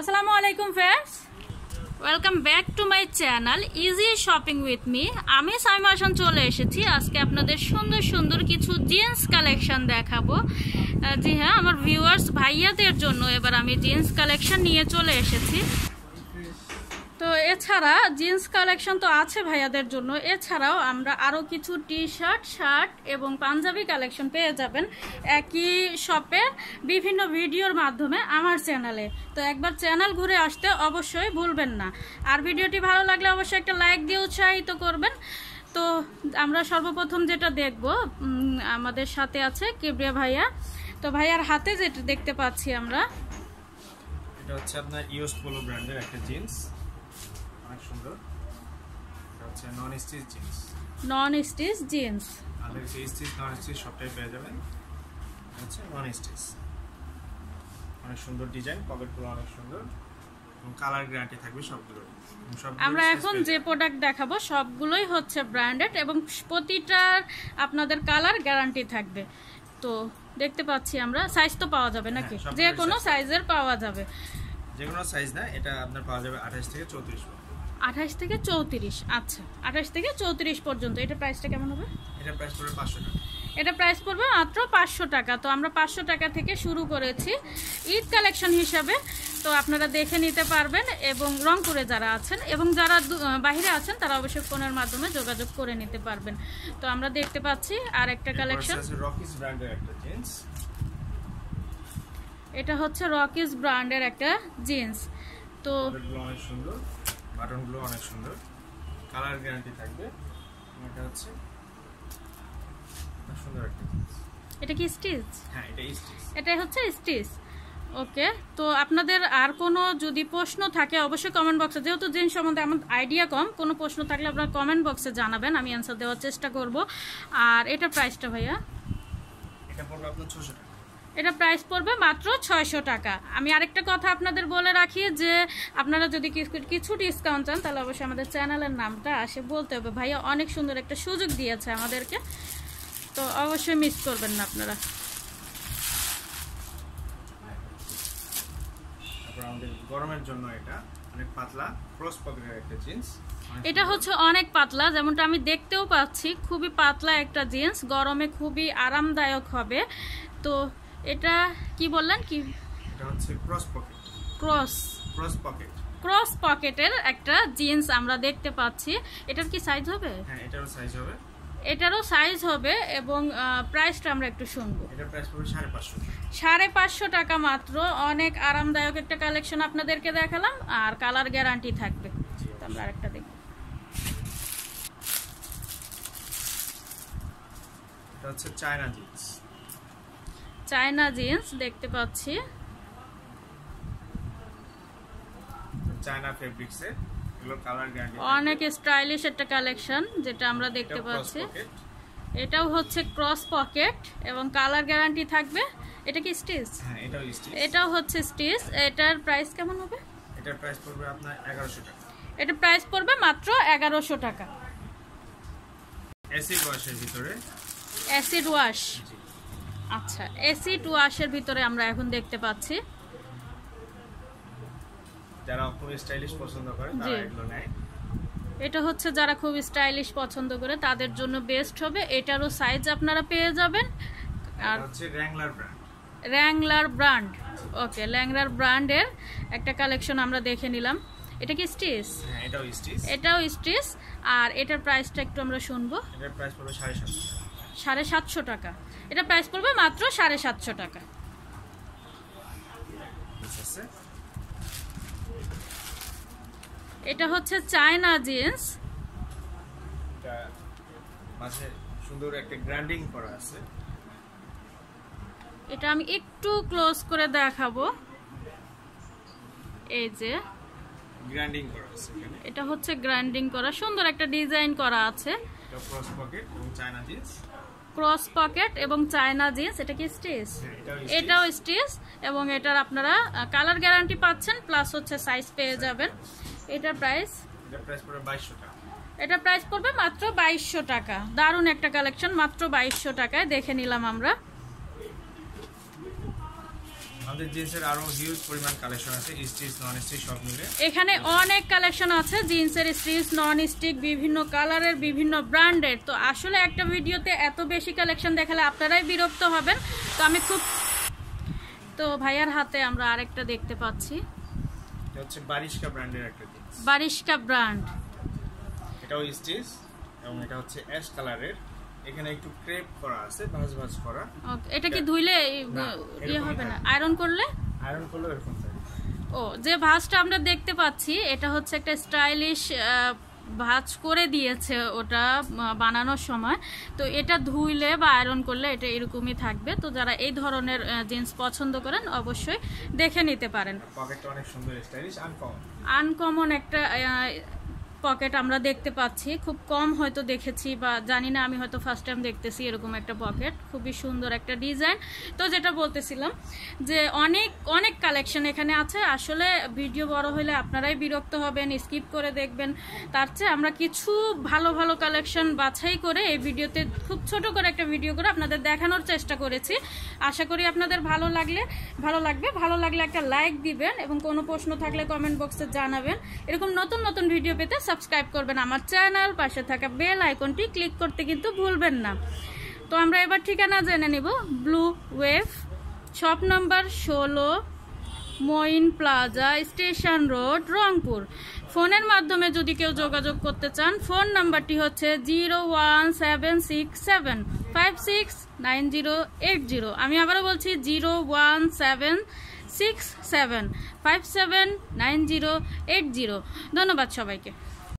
আসসালামু আলাইকুম friends welcome back to my channel easy shopping with me আমি সাইমা হাসান চলে এসেছি আজকে আপনাদের সুন্দর সুন্দর কিছু জিন্স কালেকশন দেখাবো জি হ্যাঁ আমার ভিউয়ার্স ভাইয়াদের জন্য এবার আমি জিন্স কালেকশন নিয়ে চলে এসেছি এছাড়া জিন্স কালেকশন তো আছে ভাইয়াদের জন্য এছাড়াও আমরা আরও কিছু টি শার্ট শার্ট এবং পাঞ্জাবি কালেকশন পেয়ে যাবেন একই শপে বিভিন্ন ভিডিওর মাধ্যমে আমার চ্যানেলে তো একবার চ্যানেল ঘুরে আসতে অবশ্যই ভুলবেন না আর ভিডিওটি ভালো লাগলে অবশ্যই একটা লাইক দিয়ে উৎসাহিত করবেন তো আমরা সর্বপ্রথম যেটা দেখব আমাদের সাথে আছে কেবরিয়া ভাইয়া তো ভাইয়ার হাতে যেটা দেখতে পাচ্ছি আমরা এটা হচ্ছে আপনার ইউস পোলো ব্র্যান্ডের একটা জিন্স আমরা এখন যে প্রোডাক্ট দেখাবো সবগুলোই হচ্ছে ব্র্যান্ডেড এবং প্রতিটার আপনাদের কালার গ্যারান্টি থাকবে তো দেখতে পাচ্ছি আমরা সাইজ তো পাওয়া যাবে হ্যাঁ, নাকি যে কোনো সাইজের পাওয়া যাবে যে কোনো সাইজ না এটা আপনার পাওয়া যাবে আঠাশ থেকে চৌত্রিশ আঠাশ থেকে চৌত্রিশ আচ্ছা আঠাশ থেকে চৌত্রিশ পর্যন্ত এটা প্রাইসটা কেমন হবে এটা প্রাইস পড়বে 500 টাকা এটা প্রাইস পড়বে মাত্র পাঁচশো টাকা তো আমরা পাঁচশো টাকা থেকে শুরু করেছি ঈদ কালেকশন হিসাবে তো আপনারা দেখে নিতে পারবেন এবং রংপুরে যারা আছেন এবং যারা বাইরে আছেন তারা অবশ্যই ফোনের মাধ্যমে যোগাযোগ করে নিতে পারবেন তো আমরা দেখতে পাচ্ছি আর একটা কালেকশন এটা হচ্ছে রকিস ব্র্যান্ডের একটা জিন্স তো বাটনগুলো অনেক সুন্দর কালার গ্যারান্টি থাকবে এটা হচ্ছে সুন্দর একটা এটা কি স্টিচ হ্যাঁ এটা স্টিচ এটা হচ্ছে স্টিচ ওকে তো আপনাদের আর কোনো যদি প্রশ্ন থাকে অবশ্যই কমেন্ট বক্সে যেহেতু জিন সম্বন্ধে আমার আইডিয়া কম কোনো প্রশ্ন থাকলে আপনার কমেন্ট বক্সে জানাবেন আমি অ্যান্সার দেওয়ার চেষ্টা করব আর এটা প্রাইসটা ভাইয়া এটা পড়বে আপনার ছশো টাকা এটা প্রাইস পড়বে মাত্র ছয়শো টাকা আমি আরেকটা কথা আপনাদের বলে রাখি যে আপনারা যদি কিছু ডিসকাউন্ট চান তাহলে অবশ্যই আমাদের চ্যানেলের নামটা আসে বলতে হবে ভাইয়া অনেক সুন্দর একটা সুযোগ দিয়েছে আমাদেরকে তো অবশ্যই মিস করবেন না আপনারা গরমের জন্য এটা অনেক পাতলা জিন্স এটা হচ্ছে অনেক পাতলা যেমনটা আমি দেখতেও পাচ্ছি খুবই পাতলা একটা জিন্স গরমে খুবই আরামদায়ক হবে তো এটা কি বললেন কি ক্রস ক্রস ক্রস পকেটের একটা জিন্স আমরা দেখতে পাচ্ছি এটার কি সাইজ হ্যাঁ, হবে এটারও সাইজ হবে এটারও সাইজ হবে এবং প্রাইসটা আমরা একটু শুনবো সাড়ে পাঁচশো টাকা মাত্র অনেক আরামদায়ক একটা কালেকশন আপনাদেরকে দেখালাম আর কালার গ্যারান্টি থাকবে আমরা আরেকটা দেখব এটা হচ্ছে চায়না জিন্স চায়না জিন্স দেখতে পাচ্ছি অনেক স্টাইলিশ একটা কালেকশন যেটা আমরা দেখতে পাচ্ছি এটাও হচ্ছে ক্রস পকেট এবং কালার গ্যারান্টি থাকবে এটা কি স্টিচ হ্যাঁ, এটাও হচ্ছে স্টিচ এটার প্রাইস কেমন হবে এটার প্রাইস পড়বে আপনার টাকা এটা প্রাইস পড়বে মাত্র এগারোশো টাকা অ্যাসিড ওয়াশের ভিতরে অ্যাসিড ওয়াশ আচ্ছা এসি টু আশের ভিতরে আমরা এখন দেখতে পাচ্ছি যারা খুব স্টাইলিশ পছন্দ করে তারা এগুলো এটা হচ্ছে যারা খুব স্টাইলিশ পছন্দ করে তাদের জন্য বেস্ট হবে এটারও সাইজ আপনারা পেয়ে যাবেন আর হচ্ছে Wrangler brand Wrangler brand okay Wrangler ব্র্যান্ডের একটা কালেকশন আমরা দেখে নিলাম এটা কি স্টিচ হ্যাঁ, এটাও স্টিচ এটাও স্টিচ আর এটার প্রাইসটা একটু আমরা শুনবো এটার প্রাইস পড়বে সাড়ে সাতশো টাকা এটা প্রাইস পড়বে মাত্র সাড়ে সাতশো টাকা এটা হচ্ছে চায়না জিন্স সুন্দর একটা গ্র্যান্ডিং করা আছে এটা আমি একটু ক্লোজ করে দেখাবো এই যে গ্র্যান্ডিং করা এটা হচ্ছে গ্রাইন্ডিং করা সুন্দর একটা ডিজাইন করা আছে চায়না জিন্স ক্রস পকেট এবং চায়না জিন্স এটা কি স্টিচ হ্যাঁ, এটাও স্টিচ এবং এটার আপনারা কালার গ্যারান্টি পাচ্ছেন প্লাস হচ্ছে সাইজ পেয়ে যাবেন এটা প্রাইস এটা প্রাইস পড়বে মাত্র বাইশশো টাকা দারুণ একটা কালেকশন মাত্র বাইশশো টাকায় দেখে নিলাম আমরা আমাদের জিন্সের আরো হিউজ পরিমাণ কালেকশন আছে স্টিচ নন স্টিচ সব মিলে এখানে অনেক কালেকশন আছে জিন্সের স্টিচ নন স্টিক বিভিন্ন কালারের বিভিন্ন ব্র্যান্ডের তো আসলে একটা ভিডিওতে এত বেশি কালেকশন দেখালে আপনারাই বিরক্ত হবেন তো আমি খুব তো ভাইয়ার হাতে আমরা আরেকটা দেখতে পাচ্ছি এটা হচ্ছে বারিশকা ব্র্যান্ডের একটা জিন্স বারিশকা ব্র্যান্ড এটাও স্টিচ এবং এটা হচ্ছে অ্যাশ কালারের এখানে একটু ক্রেপ করা আছে ভাঁজ ভাঁজ করা এটা কি ধুইলে ইয়ে হবে না আয়রন করলে আয়রন করলে এরকম ও যে ভাজটা আমরা দেখতে পাচ্ছি এটা হচ্ছে একটা স্টাইলিশ ভাজ করে দিয়েছে ওটা বানানোর সময় তো এটা ধুইলে বা আয়রন করলে এটা এরকমই থাকবে তো যারা এই ধরনের জিন্স পছন্দ করেন অবশ্যই দেখে নিতে পারেন আনকমন একটা পকেট আমরা দেখতে পাচ্ছি খুব কম হয়তো দেখেছি বা জানি না আমি হয়তো ফার্স্ট টাইম দেখতেছি এরকম একটা পকেট খুবই সুন্দর একটা ডিজাইন তো যেটা বলতেছিলাম যে অনেক অনেক কালেকশন এখানে আছে আসলে ভিডিও বড় হলে আপনারাই বিরক্ত হবেন স্কিপ করে দেখবেন তার চেয়ে আমরা কিছু ভালো ভালো কালেকশন বাছাই করে এই ভিডিওতে খুব ছোট করে একটা ভিডিও করে আপনাদের দেখানোর চেষ্টা করেছি আশা করি আপনাদের ভালো লাগলে ভালো লাগবে ভালো লাগলে একটা লাইক দিবেন এবং কোনো প্রশ্ন থাকলে কমেন্ট বক্সে জানাবেন এরকম নতুন নতুন ভিডিও পেতে সাবস্ক্রাইব করবেন আমার চ্যানেল পাশে থাকা বেল আইকনটি ক্লিক করতে কিন্তু ভুলবেন না তো আমরা এবার ঠিকানা জেনে নিব ব্লু ওয়েভ শপ নম্বর ষোলো Moin plaza station road Rangpur ফোনের মাধ্যমে যদি কেউ যোগাযোগ করতে চান ফোন নাম্বারটি হচ্ছে zero one seven six seven five six nine zero eight zero আমি আবারও বলছি zero one seven six seven five seven nine zero eight zero ধন্যবাদ সবাইকে